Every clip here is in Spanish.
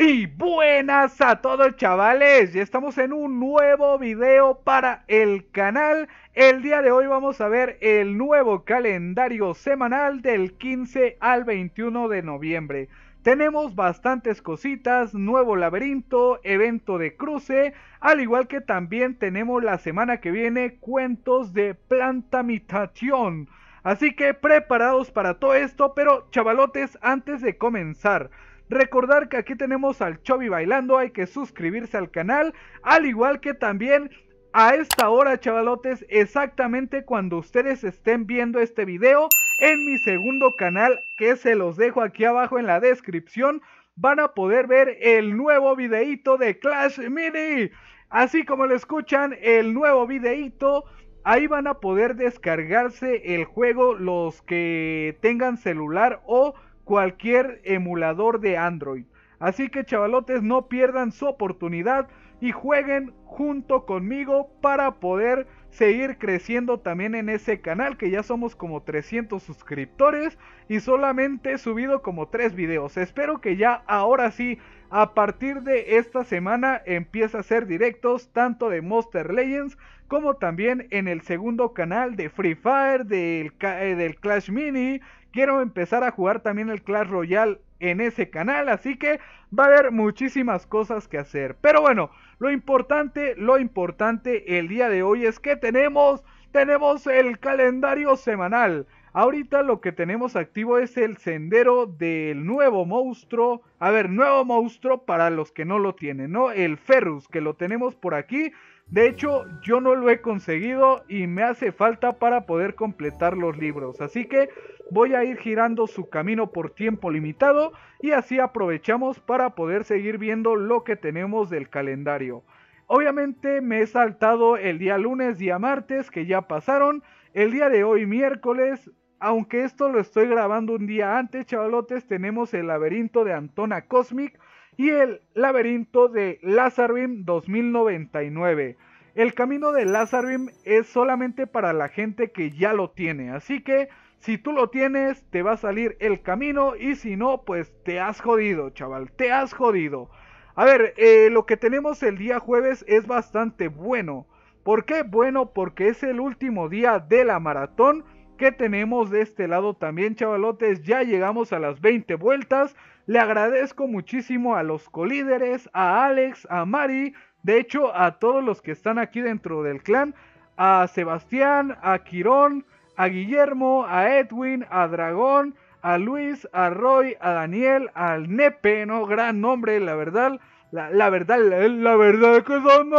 Y buenas a todos chavales, ya estamos en un nuevo video para el canal El día de hoy vamos a ver el nuevo calendario semanal del 15 al 21 de noviembre tenemos bastantes cositas, nuevo laberinto, evento de cruce, al igual que también tenemos la semana que viene cuentos de plantamitación Así que preparados para todo esto, pero chavalotes, antes de comenzar, Recordar que aquí tenemos al Chobi bailando, hay que suscribirse al canal, al igual que también a esta hora, chavalotes, exactamente cuando ustedes estén viendo este video en mi segundo canal que se los dejo aquí abajo en la descripción, van a poder ver el nuevo videíto de Clash Mini. Así como lo escuchan, el nuevo videíto Ahí van a poder descargarse el juego los que tengan celular o cualquier emulador de Android. Así que chavalotes, no pierdan su oportunidad y jueguen junto conmigo para poder seguir creciendo también en ese canal que ya somos como 300 suscriptores y solamente he subido como 3 videos. Espero que ya ahora sí, a partir de esta semana Empiece a hacer directos tanto de Monster Legends como también en el segundo canal de Free Fire, del, eh, del Clash Mini, quiero empezar a jugar también el Clash Royale en ese canal, así que va a haber muchísimas cosas que hacer. Pero bueno, lo importante, lo importante el día de hoy es que tenemos, tenemos el calendario semanal. Ahorita lo que tenemos activo es el sendero del nuevo monstruo. A ver, nuevo monstruo para los que no lo tienen, ¿no? El Ferrus, que lo tenemos por aquí. De hecho, yo no lo he conseguido y me hace falta para poder completar los libros. Así que voy a ir girando su camino por tiempo limitado y así aprovechamos para poder seguir viendo lo que tenemos del calendario. Obviamente me he saltado el día lunes, día martes que ya pasaron, el día de hoy miércoles, aunque esto lo estoy grabando un día antes, chavalotes, tenemos el laberinto de Antona Cosmic y el laberinto de Lazarbim 2099. El camino de Lazarbim es solamente para la gente que ya lo tiene, así que si tú lo tienes te va a salir el camino y si no pues te has jodido chaval, te has jodido. A ver, eh, lo que tenemos el día jueves es bastante bueno. ¿Por qué? Bueno, porque es el último día de la maratón que tenemos de este lado también, chavalotes. Ya llegamos a las 20 vueltas. Le agradezco muchísimo a los colíderes, a Alex, a Mari, de hecho a todos los que están aquí dentro del clan, a Sebastián, a Quirón, a Guillermo, a Edwin, a Dragón, a Luis, a Roy, a Daniel, al Nepe, ¿no? Gran nombre, la verdad. La, verdad, la, verdad que son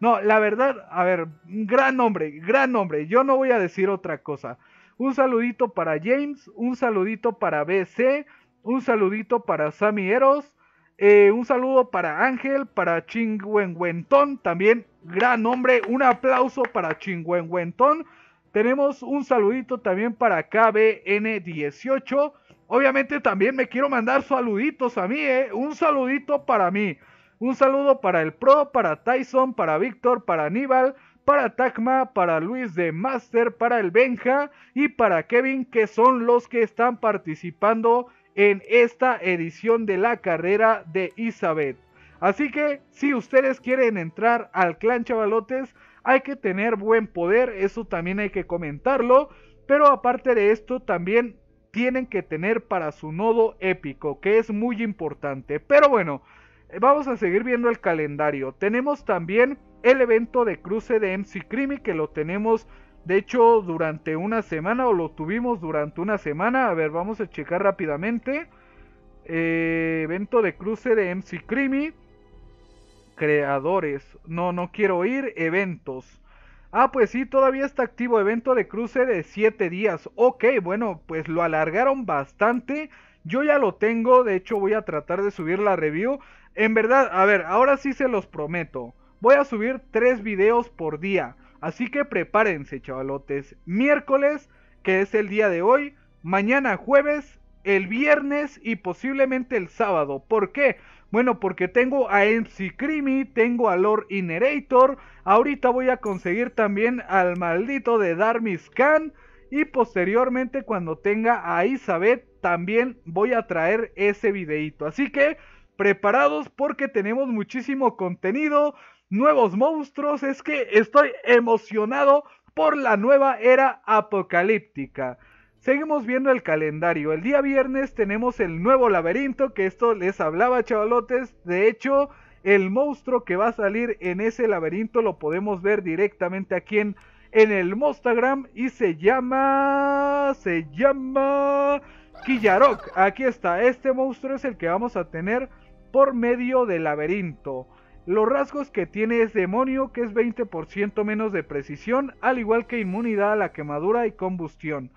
No, la verdad, a ver, gran nombre, gran nombre. Yo no voy a decir otra cosa. Un saludito para James, un saludito para BC, un saludito para Sammy Eros. Eh, un saludo para Ángel, para Chingüengüentón. También, gran nombre. Un aplauso para Chingüengüentón. Tenemos un saludito también para KBN18. Obviamente también me quiero mandar saluditos a mí, eh. Un saludito para mí. Un saludo para el Pro, para Tyson, para Víctor, para Aníbal, para Tacma, para Luis de Master, para el Benja y para Kevin, que son los que están participando en esta edición de la carrera de Isabel. Así que si ustedes quieren entrar al clan chavalotes, hay que tener buen poder, eso también hay que comentarlo. Pero aparte de esto, también tienen que tener para su nodo épico, que es muy importante. Pero bueno, vamos a seguir viendo el calendario. Tenemos también el evento de cruce de MC Crimi, que lo tenemos de hecho, durante una semana o lo tuvimos durante una semana. A ver, vamos a checar rápidamente. Eh, evento de cruce de MC Creamy. Creadores. No, no quiero ir. Eventos. Ah, pues sí, todavía está activo evento de cruce de 7 días. Ok, bueno, pues lo alargaron bastante. Yo ya lo tengo, de hecho voy a tratar de subir la review. En verdad, a ver, ahora sí se los prometo. Voy a subir 3 videos por día. Así que prepárense, chavalotes. Miércoles, que es el día de hoy. Mañana jueves, el viernes y posiblemente el sábado. ¿Por qué? Bueno, porque tengo a MC Creamy, tengo a Lord Inerator. Ahorita voy a conseguir también al maldito de Darmis Khan. Y posteriormente, cuando tenga a Isabel, también voy a traer ese videito. Así que preparados porque tenemos muchísimo contenido nuevos monstruos, es que estoy emocionado por la nueva era apocalíptica. Seguimos viendo el calendario. El día viernes tenemos el nuevo laberinto, que esto les hablaba, chavalotes. De hecho, el monstruo que va a salir en ese laberinto lo podemos ver directamente aquí en, el Mostagram y se llama... se llama... Killarok. Aquí está, este monstruo es el que vamos a tener por medio del laberinto. Los rasgos que tiene es demonio, que es 20% menos de precisión, al igual que inmunidad a la quemadura y combustión.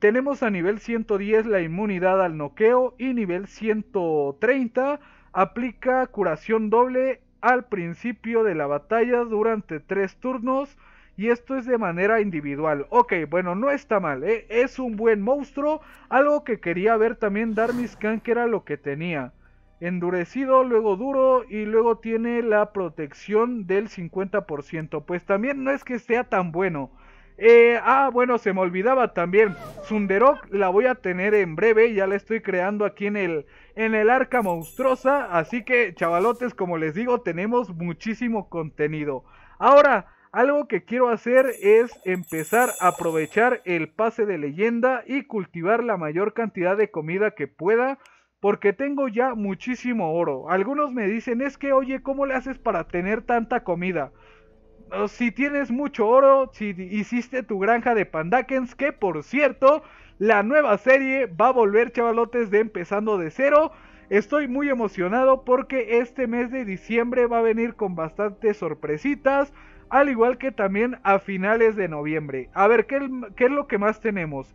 Tenemos a nivel 110 la inmunidad al noqueo y nivel 130 aplica curación doble al principio de la batalla durante 3 turnos y esto es de manera individual. Ok, bueno, no está mal, ¿eh? es un buen monstruo, algo que quería ver también Darmiscan que era lo que tenía endurecido, luego duro y luego tiene la protección del 50%. Pues también no es que sea tan bueno. Eh, ah, bueno, se me olvidaba también. Sunderok la voy a tener en breve. Ya la estoy creando aquí en el, en el arca monstruosa. Así que, chavalotes, como les digo, tenemos muchísimo contenido. Ahora, algo que quiero hacer es empezar a aprovechar el pase de leyenda y cultivar la mayor cantidad de comida que pueda porque tengo ya muchísimo oro. Algunos me dicen, es que oye, ¿cómo le haces para tener tanta comida? Si tienes mucho oro, si hiciste tu granja de pandakens, que por cierto, la nueva serie va a volver, chavalotes, de empezando de cero. Estoy muy emocionado porque este mes de diciembre va a venir con bastantes sorpresitas, al igual que también a finales de noviembre. A ver, ¿qué, es lo que más tenemos?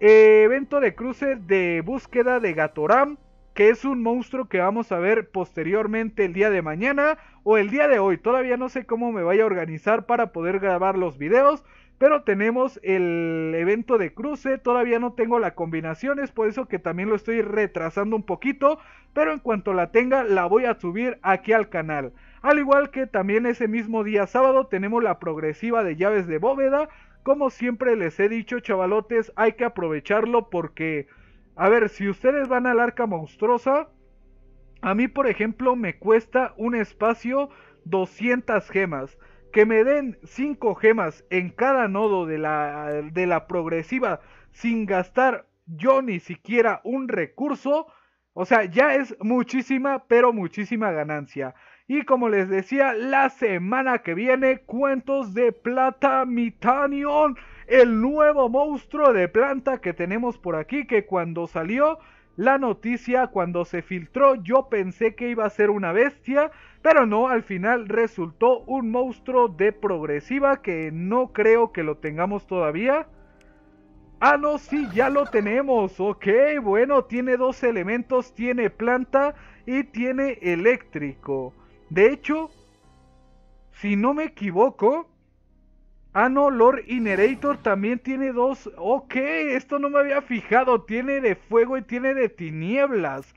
evento de cruce de búsqueda de Gatoram que es un monstruo que vamos a ver posteriormente el día de mañana o el día de hoy. Todavía no sé cómo me vaya a organizar para poder grabar los videos. Pero tenemos el evento de cruce, todavía no tengo la combinación, es por eso que también lo estoy retrasando un poquito, pero en cuanto la tenga la voy a subir aquí al canal. Al igual que también ese mismo día sábado tenemos la progresiva de llaves de bóveda, como siempre les he dicho chavalotes, hay que aprovecharlo porque a ver, si ustedes van al arca monstruosa, a mí por ejemplo me cuesta un espacio 200 gemas. Que me den 5 gemas en cada nodo de la, de la progresiva sin gastar yo ni siquiera un recurso. O sea, ya es muchísima, pero muchísima ganancia. Y como les decía, la semana que viene, cuentos de plata, Mitanion el nuevo monstruo de planta que tenemos por aquí, que cuando salió la noticia, cuando se filtró, yo pensé que iba a ser una bestia, pero no, al final resultó un monstruo de progresiva que no creo que lo tengamos todavía. Ah, no, sí, ya lo tenemos. Ok, bueno, tiene dos elementos, tiene planta y tiene eléctrico. De hecho, si no me equivoco, Ah, no, Lord Inerator también tiene dos. Ok, esto no me había fijado. Tiene de fuego y tiene de tinieblas.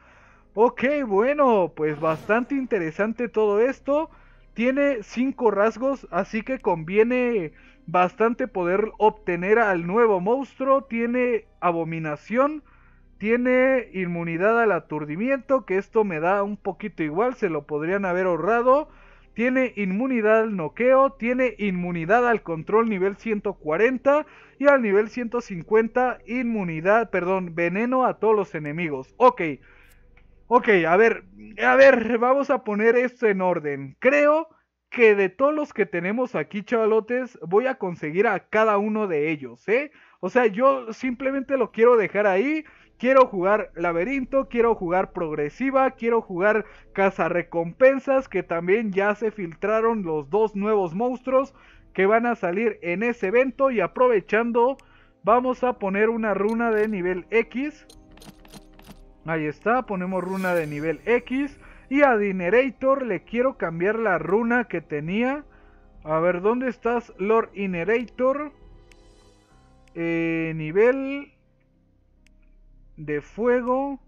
Ok, bueno, pues bastante interesante todo esto. Tiene cinco rasgos, así que conviene bastante poder obtener al nuevo monstruo. Tiene abominación, tiene inmunidad al aturdimiento, que esto me da un poquito igual, se lo podrían haber ahorrado tiene inmunidad al noqueo, tiene inmunidad al control nivel 140 y al nivel 150 inmunidad, perdón, veneno a todos los enemigos. Ok, ok, a ver, a ver, vamos a poner esto en orden. Creo que de todos los que tenemos aquí, chavalotes, voy a conseguir a cada uno de ellos, ¿eh? O sea, yo simplemente lo quiero dejar ahí. Quiero jugar laberinto, quiero jugar progresiva, quiero jugar recompensas, que también ya se filtraron los dos nuevos monstruos que van a salir en ese evento y aprovechando vamos a poner una runa de nivel X. Ahí está, ponemos runa de nivel X. Y a Dinerator le quiero cambiar la runa que tenía. A ver, ¿dónde estás, Lord Inerator? Eh, nivel de fuego.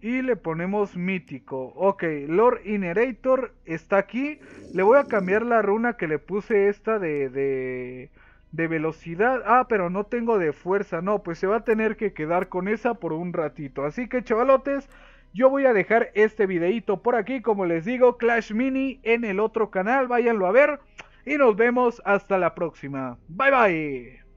Y le ponemos mítico. Ok, Lord Inerator está aquí. Le voy a cambiar la runa que le puse esta de, de, de velocidad. Ah, pero no tengo de fuerza. No, pues se va a tener que quedar con esa por un ratito. Así que chavalotes, yo voy a dejar este videito por aquí. Como les digo, Clash Mini en el otro canal. Váyanlo a ver. Y nos vemos hasta la próxima. Bye bye.